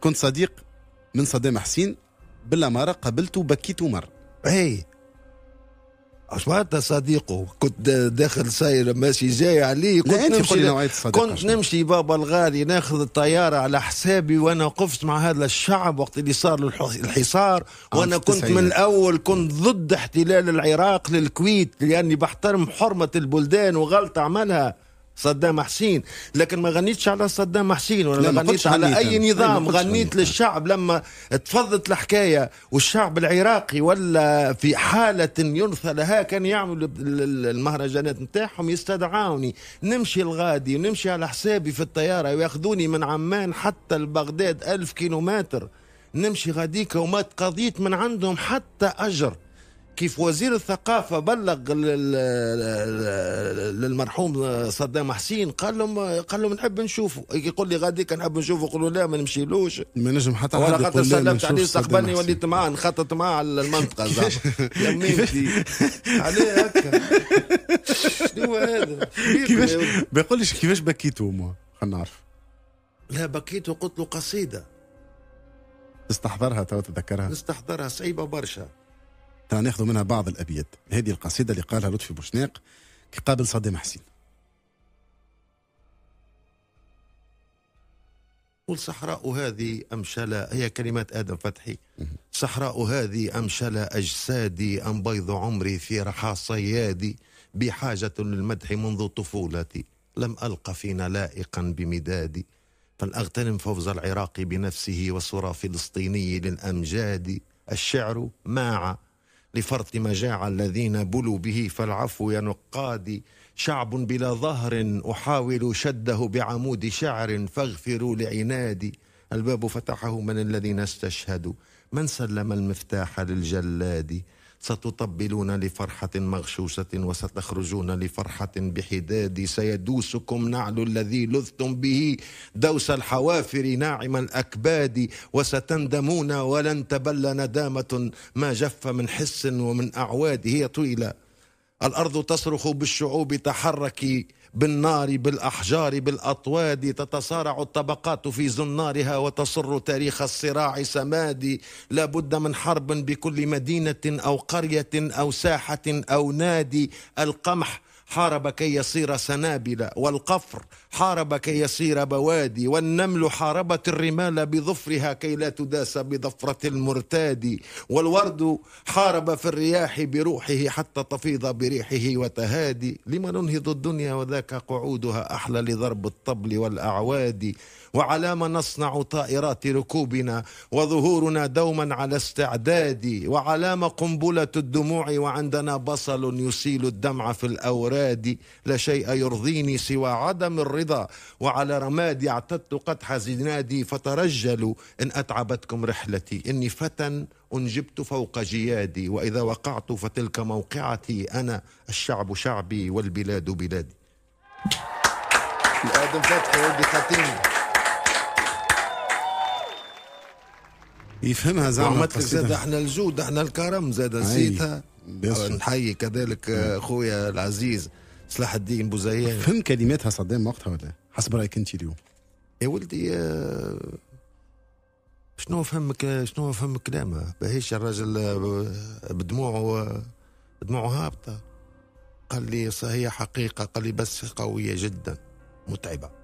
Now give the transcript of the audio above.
كنت صديق من صدام حسين بلا مرة قابلته بكيته مرة إيه. اي اش معناتها صديقه كنت داخل ساير ماشي جاي عليه كنت نمشي كنت نمشي بابا الغالي ناخذ الطياره على حسابي وانا وقفت مع هذا الشعب وقت اللي صار الحصار وانا كنت من الاول كنت ضد احتلال العراق للكويت لاني بحترم حرمه البلدان وغلطة عملها صدام حسين لكن ما غنيتش على صدام حسين ولا ما غنيتش على اي نظام غنيت للشعب لما تفضت الحكايه والشعب العراقي ولا في حاله ينثى لها كان يعملوا المهرجانات نتاعهم يستدعوني نمشي لغادي ونمشي على حسابي في الطياره وياخذوني من عمان حتى لبغداد ألف كيلومتر نمشي غاديك وما تقضيت من عندهم حتى اجر كيف وزير الثقافه بلغ للمرحوم صدام حسين قال لهم قال لهم نحب نشوفه يقول لي غاديك نحب نشوفه يقولوا لا ما نمشيلوش ما نجم حتى يقول خاطر سلمت عليه استقبلني وليت معاه نخطط معاه على المنطقه زعما يميمتي عليه هكا شنو هذا كيفاش ما يقولش كيفاش بكيتو هما خلينا نعرف لا بكيت وقلت له قصيده تستحضرها تو تذكرها نستحضرها صعيبه برشا ترى ناخذ منها بعض الأبيات هذه القصيدة اللي قالها لطفي بوشناق كقابل صدام حسين والصحراء صحراء هذه أمشلة هي كلمات آدم فتحي صحراء هذه أمشلة أجسادي أم بيض عمري في رحى صيادي بحاجة للمدح منذ طفولتي لم ألق فينا لائقا بمدادي فلأغتنم فوز العراق بنفسه وصرى فلسطيني للأمجاد الشعر ماع لفرط ما جاع الذين بلوا به فالعفو يا نقادي شعب بلا ظهر أحاول شده بعمود شعر فاغفروا لعنادي الباب فتحه من الذين استشهدوا من سلم المفتاح للجلاد ستطبلون لفرحة مغشوشة وستخرجون لفرحة بحداد سيدوسكم نعل الذي لذتم به دوس الحوافر ناعم الأكباد وستندمون ولن تبل ندامة ما جف من حس ومن أعواد هي طويلة الأرض تصرخ بالشعوب تحركي بالنار بالأحجار بالأطواد تتصارع الطبقات في زنارها وتصر تاريخ الصراع سمادي لا بد من حرب بكل مدينة أو قرية أو ساحة أو نادي القمح حارب كي يصير سنابل والقفر حارب كي يصير بوادي والنمل حاربت الرمال بظفرها كي لا تداس بظفرة المرتاد والورد حارب في الرياح بروحه حتى تفيض بريحه وتهادي لما ننهض الدنيا وذاك قعودها أحلى لضرب الطبل والأعواد وعلام نصنع طائرات ركوبنا وظهورنا دوما على استعداد وعلام قنبلة الدموع وعندنا بصل يسيل الدمع في الأوراد فؤادي لا شيء يرضيني سوى عدم الرضا وعلى رمادي اعتدت قدح زنادي فترجلوا إن أتعبتكم رحلتي إني فتى أنجبت فوق جيادي وإذا وقعت فتلك موقعتي أنا الشعب شعبي والبلاد بلادي الآدم فتحي ودي خاتيمي يفهمها زعما احنا الجود احنا الكرم زاد نسيتها نحيي كذلك خويا العزيز صلاح الدين بوزيان فهم كلماتها صدام وقتها ولا إيه؟ حسب رايك انت اليوم يا ولدي آه، شنو فهمك شنو فهم كلامه بهيش الراجل آه، بدموعه آه، دموعه هابطه قال لي هي حقيقه قال لي بس قويه جدا متعبه